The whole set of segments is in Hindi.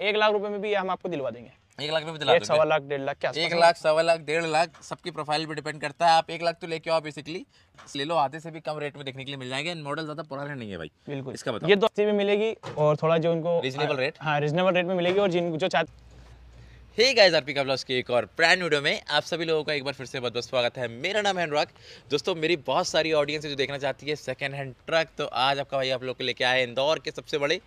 एक लाख रुपए में भी हम आपको दिलवा देंगे एक लाख रुपए दिला सवा लाख डेढ़ लाख क्या एक लाख सवा लाख डेढ़ लाख सबकी प्रोफाइल पे डिपेंड करता है आप एक लाख तो लेके आओ बेसिकली ले लो आधे से भी कम रेट में देखने के लिए मिल जाएंगे मॉडल ज्यादा पुराने नहीं है भाई बिल्कुल इसका बताओ ये तो अच्छी भी मिलेगी और थोड़ा जो उनको रीजनेबल रेट हाँ रीजनेबल रेट में मिलेगी और जिन जो चाहते हे गाइस आरपीका ब्लॉग्स के एक और ब्रांड वीडियो में आप सभी लोगों का एक बार फिर से बहुत बहुत स्वागत है मेरा नाम है अनुराग दोस्तों मेरी बहुत सारी ऑडियंस है जो देखना चाहती है सेकंड हैंड ट्रक तो आज आपका भाई आप लोग को लेके आए इंदौर के सबसे बड़े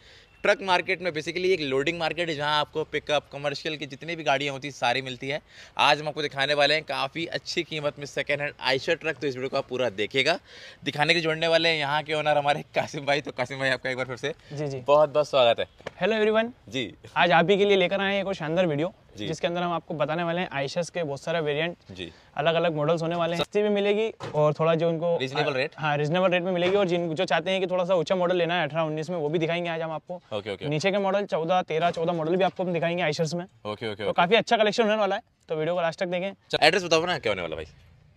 ट्रक मार्केट में बेसिकली एक लोडिंग मार्केट है जहाँ आपको पिकअप कमर्शियल की जितनी भी गाड़ियाँ होती सारी मिलती है आज हम आपको दिखाने वाले हैं काफ़ी अच्छी कीमत में सेकेंड हैंड आयशर ट्रक तो इस वीडियो को आप पूरा देखेगा दिखाने के जुड़ने वाले हैं यहाँ के ओनर हमारे कासिम भाई तो कासिम भाई आपका एक बार फिर से जी जी बहुत बहुत स्वागत है हेलो एवरीवन जी आज आप ही के लिए लेकर आए हैं एक शानदार वीडियो जिसके अंदर हम आपको बताने वाले हैं आयशस के बहुत सारे वेरिएंट जी अलग अलग मॉडल्स होने वाले हैं सस्ती भी मिलेगी और थोड़ा जो उनको रीजनेबल रेट हाँ रीजनेबल रेट में मिलेगी और जिन जो चाहते हैं कि थोड़ा सा ऊंचा मॉडल लेना है अठारह उन्नीस में वो भी दिखाएंगे आज हम आपको ओके ओके नीचे के मॉडल चौदह तेरह चौदह मॉडल भी आपको हम दिखाएंगे आयशस में ओके ओके तो काफी अच्छा कलेक्शन होने वाला है तो वीडियो को लास्ट तक देखें एड्रेस बताओ ना क्या होने वाला भाई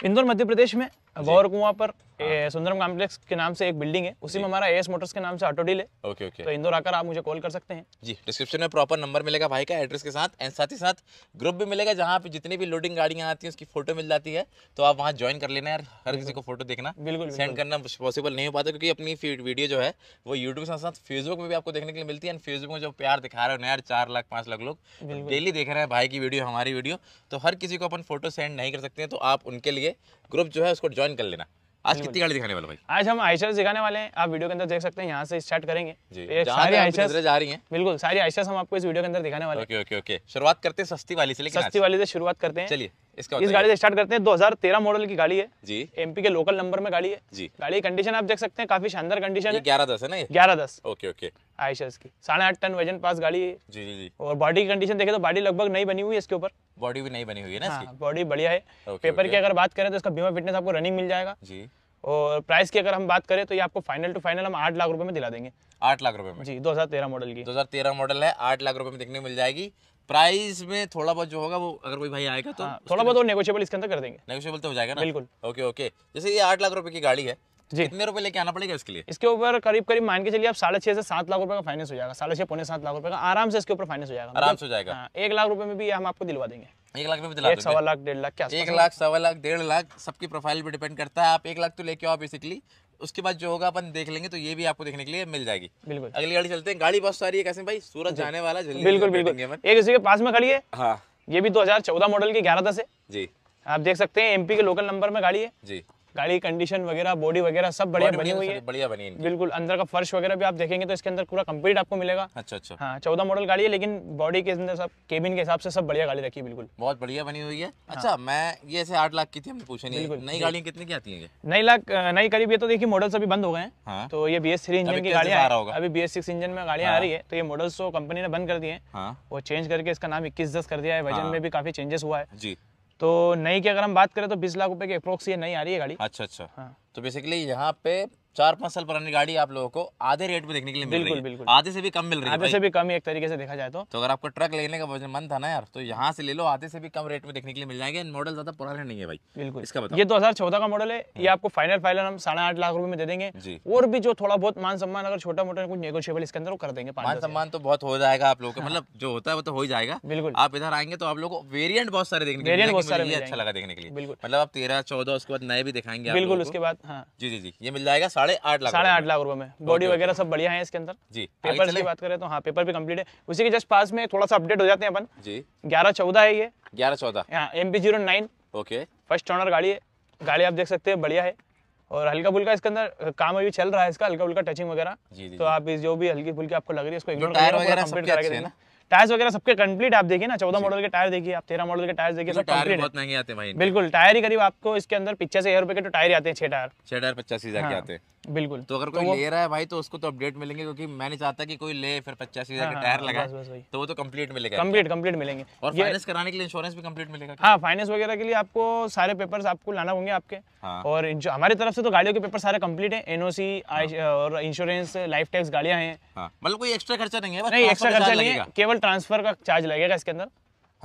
इंदौर मध्य प्रदेश में गौर कुआ पर हाँ। सुंदरम कॉम्प्लेक्स के नाम से एक बिल्डिंग है उसी में हमारा एस मोटर्स के नाम से ऑटो डील है ओके ओके तो इंदौर आकर आप मुझे कॉल कर सकते हैं जी डिस्क्रिप्शन में प्रॉपर नंबर मिलेगा भाई का एड्रेस के साथ एंड साथ ही साथ ग्रुप भी मिलेगा जहाँ पे जितनी भी लोडिंग गाड़ियाँ आती हैं उसकी फोटो मिल जाती है तो आप वहाँ ज्वाइन कर लेना यार हर किसी को फोटो देखना बिल्कुल सेंड करना पॉसिबल नहीं हो पाता क्योंकि अपनी वीडियो जो है वो यूट्यूब के साथ साथ फेसबुक में भी आपको देखने के लिए मिलती है एंड फेसबुक में जो प्यार दिखा रहे हो यार चार लाख पाँच लाख लोग डेली तो देख रहे हैं भाई की वीडियो हमारी वीडियो तो हर किसी को अपन फोटो सेंड नहीं कर सकते हैं तो आप उनके लिए ग्रुप जो है उसको ज्वाइन ज्वाइन कर लेना आज कितनी गाड़ी दिखाने वाले भाई आज हम आयशा दिखाने वाले हैं आप वीडियो के अंदर देख सकते हैं यहाँ से स्टार्ट करेंगे तो ये सारी जा रही हैं बिल्कुल सारी आयशा हम आपको इस वीडियो के अंदर दिखाने वाले ओके ओके ओके शुरुआत करते हैं सस्ती वाली से लेकिन सस्ती वाली से शुरुआत करते हैं चलिए इसका इस गाड़ी से स्टार्ट करते हैं 2013 मॉडल की गाड़ी है जी एमपी के लोकल नंबर में गाड़ी है जी गाड़ी कंडीशन आप देख सकते हैं काफी शानदार कंडीशन है ग्यारह दस है ना ग्यारह दस ओके ओके आयशर्स की साढ़े आठ टन वजन पास गाड़ी है जी जी और बॉडी की कंडीशन देखे तो बॉडी लगभग नहीं बनी हुई है इसके ऊपर बॉडी भी नहीं बनी हुई है ना बॉडी हाँ, बढ़िया है पेपर की अगर बात करें तो इसका बीमा फिटनेस आपको रनिंग मिल जाएगा जी और प्राइस की अगर हम बात करें तो ये आपको फाइनल टू फाइनल हम आठ लाख रुपए में दिला देंगे आठ लाख रुपए में जी 2013 मॉडल की 2013 मॉडल है आठ लाख रुपए में देखने मिल जाएगी प्राइस में थोड़ा बहुत जो होगा वो अगर कोई भाई आएगा तो हाँ, थोड़ा बहुत नेगोशियबल इसके अंदर कर देंगे नेगोशियबल तो हो जाएगा ना बिल्कुल ओके ओके जैसे ये आठ लाख रुपए की गाड़ी है जी कितने रुपए लेके आना पड़ेगा इसके लिए इसके ऊपर करीब करीब मान के चलिए आप साढ़े छह से सात लाख रुपए का फाइनेंस हो जाएगा साढ़े छह पौने सात लाख रुपए का आराम से इसके ऊपर फाइनेंस हो जाएगा मतलब, आराम से हो जाएगा हाँ, एक लाख रुपए में भी हम आपको दिलवा देंगे एक लाख में सवा लाख डेढ़ लाख क्या एक लाख सवा लाख डेढ़ लाख सबकी प्रोफाइल पर डिपेंड करता है आप एक लाख तो लेके आओ बेसिकली उसके बाद जो होगा अपन देख लेंगे तो ये भी आपको देखने के लिए मिल जाएगी बिल्कुल अगली गाड़ी चलते हैं गाड़ी बहुत सारी है कैसे भाई सूरत जाने वाला जल्दी बिल्कुल बिल्कुल एक उसी के पास में खड़ी है हाँ ये भी 2014 मॉडल की ग्यारह दस है जी आप देख सकते हैं एमपी के लोकल नंबर में गाड़ी है जी गाड़ी कंडीशन वगैरह बॉडी वगैरह सब बढ़िया बनी हुई है बढ़िया बनी है बिल्कुल अंदर का फर्श वगैरह भी आप देखेंगे तो इसके अंदर पूरा कंप्लीट आपको मिलेगा अच्छा अच्छा हाँ चौदह मॉडल गाड़ी है लेकिन बॉडी के अंदर सब केबिन के हिसाब से सब बढ़िया गाड़ी रखी है बिल्कुल बहुत बढ़िया बनी हुई है हाँ। अच्छा मैं ये ऐसे आठ लाख की थी हमने पूछा नहीं नई गाड़ियाँ कितनी की आती है नई लाख नई करीब ये तो देखिए मॉडल अभी बंद हो गए हैं हाँ। तो ये बी एस थ्री इंजन की होगा अभी बी एस सिक्स इंजन में गाड़ियाँ हाँ। आ रही है तो ये मॉडल्स तो कंपनी ने बंद कर दिए हैं वो चेंज करके इसका नाम इक्कीस दस कर दिया है वजन में भी काफी चेंजेस हुआ है जी तो नई की अगर हम बात करें तो बीस लाख रुपए की अप्रोक्स ये नहीं आ रही है गाड़ी अच्छा अच्छा हाँ। तो बेसिकली यहाँ पे चार पाँच साल पुरानी गाड़ी आप लोगों को आधे रेट में देखने के लिए मिल रही है बिल्कुल आधे से भी कम मिल रही है आधे से भी कम एक तरीके से देखा जाए तो तो अगर आपको ट्रक लेने का मन था ना यार तो यहाँ से ले लो आधे से भी कम रेट में देखने के लिए मिल जाएंगे मॉडल ज्यादा पुराने नहीं है भाई बिल्कुल इसका बताओ ये दो हजार चौदह का मॉडल है हाँ। ये आपको फाइनल फाइनल हम साढ़े आठ लाख रुपए में दे देंगे और भी जो थोड़ा बहुत मान सम्मान अगर छोटा मोटा कुछ नेगोशियबल इसके अंदर कर देंगे मान सम्मान तो बहुत हो जाएगा आप लोगों का हाँ। मतलब जो होता है वो तो हो जाएगा बिल्कुल आप इधर आएंगे तो आप लोग को वेरियंट बहुत सारे देखने वेरियंट बहुत सारे अच्छा लगा देखने के लिए बिल्कुल मतलब आप तेरह चौदह उसके बाद नए भी दिखाएंगे बिल्कुल उसके बाद हाँ। जी जी जी ये मिल जाएगा साढ़े आठ लाख साढ़े आठ लाख रुपए में बॉडी वगैरह सब बढ़िया है इसके अंदर जी पेपर की बात करें तो हाँ पेपर भी कंप्लीट है उसी के जस्ट पास में थोड़ा सा अपडेट हो जाते हैं अपन जी ग्यारह चौदह है ये ग्यारह चौदह M P zero nine okay first owner गाड़ी है गाड़ी आप देख सकते हैं बढ़िया है और हल्का फुल्का इसके अंदर काम अभी चल रहा है इसका हल्का फुल्का टचिंग वगैरह तो आप जो भी हल्की फुल्की आपको लग रही है उसको टायर्स वगैरह सबके कंप्लीट आप देखिए ना चौदह मॉडल के टायर देखिए आप तेरह मॉडल के टायर देखिए सब कंप्लीट बहुत महंगे आते हैं भाई बिल्कुल टायर ही करीब आपको इसके अंदर पिछले से हजार रुपए के तो टायर आते हैं छह टायर छह टायर पचास हजार के हाँ। आते हैं बिल्कुल तो अगर तो कोई तो ले रहा है भाई तो उसको तो अपडेट मिलेंगे क्योंकि मैं नहीं चाहता कि कोई ले फिर पचास हजार हाँ, का टायर हाँ, हाँ, लगा तो वो तो कंप्लीट मिलेगा कंप्लीट कंप्लीट मिलेंगे और फाइनेंस कराने के लिए इंश्योरेंस भी कंप्लीट मिलेगा हाँ फाइनेंस वगैरह के लिए आपको सारे पेपर्स आपको लाना होंगे आपके हाँ। और हमारी तरफ से तो गाड़ियों के पेपर सारे कंप्लीट है एनओसी और इंश्योरेंस लाइफ टैक्स गाड़ियां हैं मतलब कोई एक्स्ट्रा खर्चा नहीं है नहीं एक्स्ट्रा खर्चा नहीं है केवल ट्रांसफर का चार्ज लगेगा इसके अंदर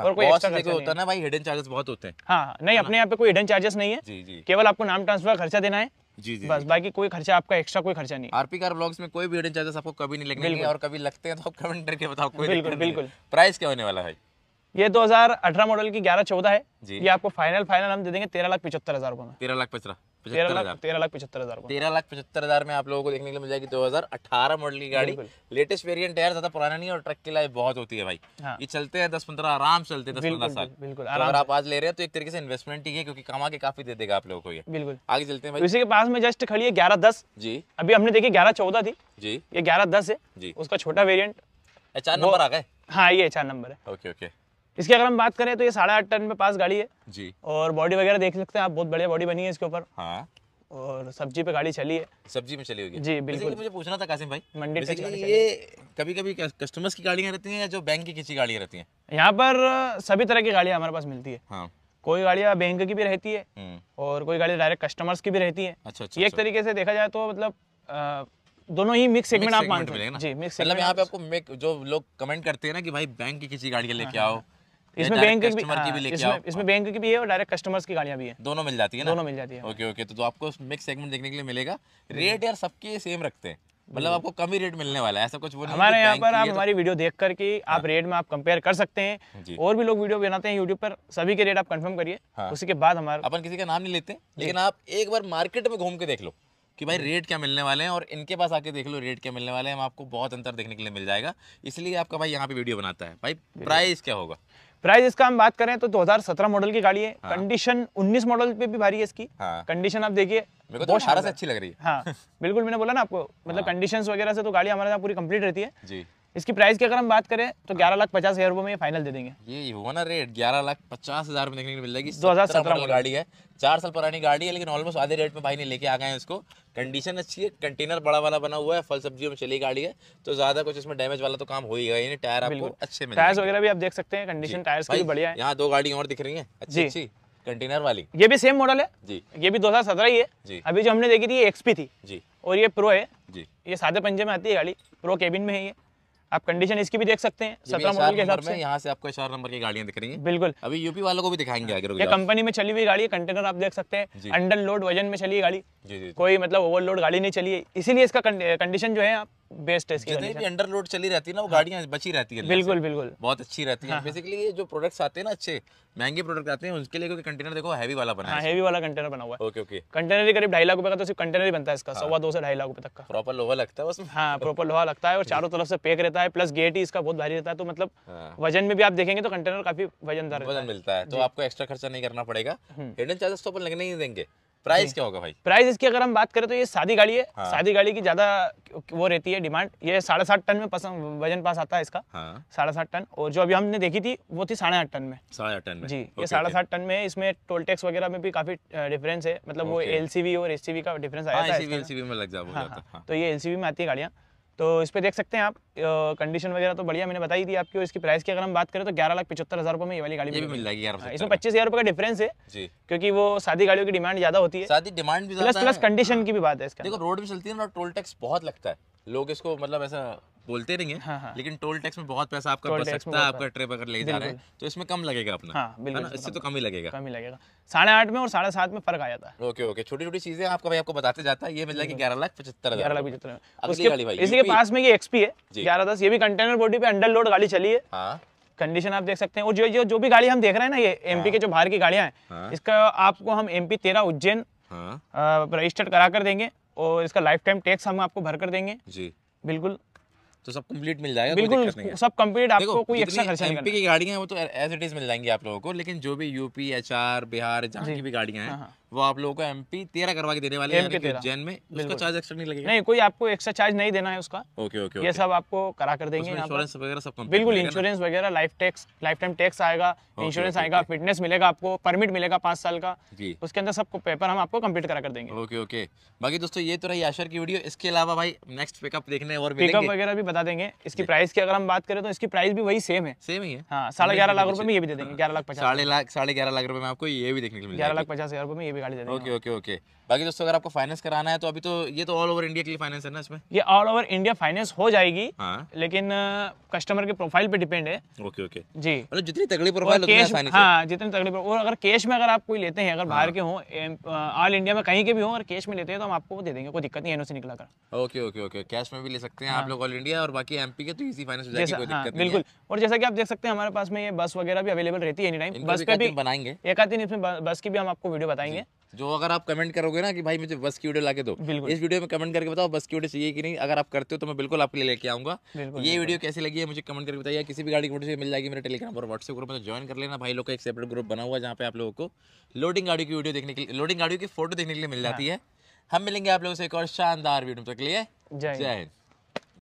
और कोई एक्स्ट्रा खर्चा होता है ना भाई हिडन चार्जेस बहुत होते हैं हाँ नहीं अपने यहाँ पे कोई हिडन चार्जेस नहीं है केवल आपको नाम ट्रांसफर खर्चा देना है जी जी बस बाकी कोई खर्चा आपका एक्स्ट्रा कोई खर्चा नहीं आरपी कार ब्लॉग्स में कोई भी वीडियो चार्जेस आपको कभी नहीं लगने और कभी लगते हैं तो आप कमेंट करके बताओ कोई बिल्कुल बिल्कुल प्राइस क्या होने वाला है ये 2018 मॉडल की 11 चौदह है ये आपको फाइनल फाइनल हम दे देंगे तेरह लाख पचहत्तर हजार रुपये में तेरह लाख पचरा तेरह लाख पचहत्तर हजार में आप लोगों को देखने के लिए मिल जाएगी दो हजार अठारह मॉडल की गाड़ी लेटेस्ट वेरिएंट है यार ज्यादा पुराना नहीं और ट्रक की लाइफ बहुत होती है भाई हाँ। ये चलते हैं दस पंद्रह आराम चलते दस पंद्रह साल बिल्कुल तो अगर आप आज ले रहे हैं तो एक तरीके से इन्वेस्टमेंट ही है क्योंकि कमा के काफी दे देगा आप लोगों को ये बिल्कुल आगे चलते हैं भाई के पास में जस्ट खड़ी है ग्यारह दस जी अभी हमने देखी ग्यारह चौदह थी जी ये ग्यारह दस है जी उसका छोटा वेरियंट चार नंबर आ गए हाँ ये चार नंबर है ओके ओके इसकी अगर हम बात करें तो ये साढ़े आठ टन में पास गाड़ी है जी और बॉडी वगैरह देख सकते हैं आप बहुत बढ़िया बॉडी बनी है इसके ऊपर हाँ और सब्जी पे गाड़ी चली है सब्जी में चली होगी जी बिल्कुल मुझे पूछना था कासिम भाई मंडी ये कभी कभी कस्टमर्स की गाड़ियाँ रहती हैं या जो बैंक की किसी गाड़ियाँ रहती हैं यहाँ पर सभी तरह की गाड़ियाँ हमारे पास मिलती है हाँ। कोई गाड़ियाँ बैंक की भी रहती है हम्म। और कोई गाड़ी डायरेक्ट कस्टमर्स की भी रहती है अच्छा अच्छा एक अच्छा। तरीके से देखा जाए तो मतलब दोनों ही मिक्स सेगमेंट आप मानते हैं जी मिक्स मतलब यहाँ पे आपको जो लोग कमेंट करते हैं ना कि भाई बैंक की किसी गाड़ियाँ लेके हाँ, हाँ, आओ हाँ। इसमें बैंक की हाँ, भी इसमें, इसमें बैंक की भी है और डायरेक्ट कस्टमर्स की गाड़ियां भी है दोनों मिल जाती है दोनों मिल जाती है ओके ओके तो आपको मिक्स सेगमेंट देखने के लिए मिलेगा रेट हम्म। यार सबके सेम रखते हैं मतलब आपको कम ही रेट मिलने वाला है ऐसा कुछ वो हमारे यहाँ पर आप तो- हमारी वीडियो देख करके हाँ। आप रेट में आप कंपेयर कर सकते हैं और भी लोग वीडियो बनाते हैं यूट्यूब पर सभी के रेट आप कंफर्म करिए हाँ। उसी के बाद हमारा अपन किसी का नाम नहीं लेते लेकिन आप एक बार मार्केट में घूम के देख लो कि भाई रेट क्या मिलने वाले हैं और इनके पास आके देख लो रेट क्या मिलने वाले हैं आपको बहुत अंतर देखने के लिए मिल जाएगा इसलिए आपका भाई यहाँ पे वीडियो बनाता है भाई प्राइस क्या होगा प्राइस इसका हम बात करें तो 2017 मॉडल की गाड़ी है हाँ। कंडीशन 19 मॉडल पे भी भारी है इसकी हाँ। कंडीशन आप देखिए तो से अच्छी लग रही है हाँ बिल्कुल मैंने बोला ना आपको मतलब कंडीशंस हाँ। वगैरह से तो गाड़ी हमारे यहाँ पूरी कंप्लीट रहती है जी इसकी प्राइस की अगर हम बात करें तो हाँ। ग्यारह लाख पचास हजार रुपये में फाइनल दे देंगे ये हुआ ना रेट ग्यारह लाख पचास हजार में देखने को मिल जाएगी दो हजार सत्रह गाड़ी है चार साल पुरानी गाड़ी है लेकिन ऑलमोस्ट आधे रेट में भाई ने लेके आ गए हैं इसको कंडीशन अच्छी है कंटेनर बड़ा वाला बना हुआ है फल सब्जियों में चली गाड़ी है तो ज्यादा कुछ इसमें डैमेज वाला तो काम हो ही गया टायर आपको अच्छे में टायर्स वगैरह भी आप देख सकते हैं कंडीशन टायर की बढ़िया है यहाँ दो गाड़ी और दिख रही है अच्छी अच्छी कंटेनर वाली ये भी सेम मॉडल है जी ये भी दो सत्रह ही है जी अभी जो हमने देखी थी एक्सपी थी जी और ये प्रो है जी ये सादे पंजे में आती है गाड़ी प्रो केबिन में है ये आप कंडीशन इसकी भी देख सकते हैं सत्रह मॉडल के हिसाब से यहाँ से आपको चार नंबर की गाड़ियाँ दिख रही हैं बिल्कुल अभी यूपी वालों को भी दिखाएंगे आगे ये कंपनी में चली हुई गाड़ी कंटेनर आप देख सकते हैं अंडर लोड वजन में चली गाड़ी कोई मतलब ओवरलोड गाड़ी नहीं चली है इसीलिए इसका कंडीशन जो है आप बेस्ट है जितनी भी अंडर लोड चली रहती है ना वो हाँ। गाड़ियाँ बची रहती है बिल्कुल बिल्कुल बहुत अच्छी रहती है बेसिकली हाँ, हाँ। ये जो प्रोडक्ट्स आते हैं ना अच्छे महंगे प्रोडक्ट आते हैं उसके लिए क्योंकि कंटेनर देखो हैवी वाला बना है हैवी वाला कंटेनर बना हुआ है ओके ओके कंटेनर ही करीब ढाई लाख रुपए का तो सिर्फ कंटेनर ही बनता है इसका सवा दो से ढाई लाख रुपए तक का प्रॉपर लोहा लगता है बस हाँ प्रॉपर लोहा लगता है और चारों तरफ से पैक रहता है प्लस गेट ही इसका बहुत भारी रहता है तो मतलब वजन में भी आप देखेंगे तो कंटेनर काफी वजनदार वजन मिलता है तो आपको एक्स्ट्रा खर्चा नहीं करना पड़ेगा हिडन हम्म। चार्जेस तो अपन लगने ही देंगे प्राइस क्या होगा भाई प्राइस इसकी अगर हम बात करें तो ये सादी गाड़ी है हाँ। सादी गाड़ी की ज्यादा वो रहती है डिमांड ये साढ़े सात टन में पसंद वजन पास आता है इसका हाँ। साढ़े सात टन और जो अभी हमने देखी थी वो थी साढ़े आठ टन में साढ़े आठ टन में जी ये साढ़े सात टन में इसमें टोल टैक्स वगैरह में भी काफी डिफरेंस है मतलब वो एल और एस का डिफरेंस हाँ, आया हाँ, हाँ। तो ये एल में आती है गाड़ियाँ तो इस पर देख सकते हैं आप कंडीशन वगैरह तो बढ़िया मैंने बताई थी और इसकी प्राइस की अगर हम बात करें तो ग्यारह लाख पचहत्तर हज़ार रुपये में ये वाली गाड़ी ये भी मिल जाएगी हाँ, इसमें पच्चीस हज़ार रुपये का डिफरेंस है जी क्योंकि वो सादी गाड़ियों की डिमांड ज़्यादा होती है सादी डिमांड भी प्लस प्लस कंडीशन की भी बात है इसका देखो रोड भी चलती है ना टोल टैक्स बहुत लगता है लोग इसको मतलब ऐसा बोलते नहीं है हाँ, हाँ. लेकिन टोल टैक्स में बहुत पैसा आपका बच सकता है आपका ट्रिप अगर ले जा रहे हैं तो इसमें कम लगेगा अपना हाँ, ना? इससे तो कम ही लगेगा कम ही लगेगा साढ़े आठ में और साढ़े सात में फर्क आ जाता है ओके ओके छोटी छोटी चीजें आपका भाई आपको बताते जाता है ये मिल जाएगी ग्यारह लाख पचहत्तर ग्यारह लाख पचहत्तर इसी पास में ये एक्सपी है ग्यारह दस ये भी कंटेनर बॉडी पे अंडर लोड गाड़ी चली है कंडीशन हाँ। आप देख सकते हैं और जो जो जो भी गाड़ी हम देख रहे हैं ना ये एमपी हाँ। के जो बाहर की गाड़ियां हैं हाँ। इसका आपको हम एमपी तेरह उज्जैन रजिस्टर्ड करा कर देंगे और इसका लाइफ टाइम टैक्स हम आपको भर कर देंगे जी बिल्कुल तो सब कंप्लीट मिल जाएगा बिल्कुल सब कंप्लीट आपको कोई एक्स्ट्रा खर्चा नहीं एमपी की गाड़ियां हैं वो तो एज इट इज मिल जाएंगी आप लोगों को लेकिन जो भी यूपी एचआर बिहार जहां की भी गाड़ियां हैं हाँ, हाँ। वो आप लोगों को एमपी तेरह करवा के देने वाले हैं जैन में उसका चार्ज एक्स्ट्रा नहीं लगेगा नहीं कोई आपको एक्स्ट्रा चार्ज नहीं देना है उसका ओके ओके ये सब आपको करा कर देंगे इंश्योरेंस वगैरह सब बिल्कुल इंश्योरेंस वगैरह life tax life time tax आएगा इंश्योरेंस आएगा फिटनेस मिलेगा आपको परमिट मिलेगा पांच साल का उसके अंदर सबको पेपर हम आपको कम्प्लीट करा कर देंगे ओके ओके बाकी दोस्तों ये तो रही आशर की वीडियो इसके अलावा भाई नेक्स्ट पिकअप देखने और पिकअप वगैरह भी बता बता देंगे इसकी प्राइस की अगर हम बात करें तो इसकी प्राइस भी वही सेम है सेम ही है हाँ साढ़े ग्यारह लाख रुपए में ये भी दे देंगे ग्यारह लाख पचास साढ़े लाख साढ़े ग्यारह लाख रुपए में आपको ये भी देखने को मिलेगा ग्यारह लाख पचास हजार में ये भी गाड़ी दे देंगे ओके ओके बाकी दोस्तों अगर आपको फाइनेंस कराना है तो अभी तो ये तो ऑल ओवर इंडिया के लिए फाइनेंस है ना इसमें ये ऑल ओवर इंडिया फाइनेंस हो जाएगी हाँ। लेकिन कस्टमर के प्रोफाइल पे डिपेंड है ओके ओके जी मतलब जितनी तगड़ी प्रोफाइल कैश हाँ जितनी तगड़ी और अगर कैश में अगर आप कोई लेते हैं अगर हाँ। बाहर के हो ऑल इंडिया में कहीं के भी हो अगर कैश में लेते हैं तो हम आपको दे देंगे कोई दिक्कत नहीं है निकला कर ओके ओके ओके कैश में भी ले सकते हैं आप हाँ। लोग ऑल इंडिया है और बाकी एमपी के तो इजी फाइनेंस हो जाएगी कोई हाँ, दिक्कत बिल्कुल और जैसा कि आप देख सकते हैं हमारे पास में ये बस वगैरह भी अवेलेबल रहती है एनी टाइम बस का भी बनाएंगे एक आध इसमें बस की भी हम आपको वीडियो बताएंगे जो अगर आप कमेंट करोगे ना कि भाई मुझे बस की वीडियो लाके दो इस वीडियो में कमेंट करके बताओ बस की वीडियो चाहिए कि नहीं अगर आप करते हो तो मैं बिल्कुल आपके लिए लेके आऊंगा ये वीडियो कैसी लगी है मुझे कमेंट करके बताइए किसी भी गाड़ी की वीडियो मिल जाएगी मेरे टेलीग्राम और व्हाट्सएप ग्रुप में ज्वाइन तो कर लेना भाई लोग का एक सेपरेट ग्रुप बना हुआ जहाँ पे आप लोगों को लोडिंग गाड़ी की वीडियो देखने के लिए लोडिंग गाड़ियों की फोटो देखने के लिए मिल जाती हाँ। है हम मिलेंगे आप लोगों से एक और शानदार वीडियो तक लिए जय हिंद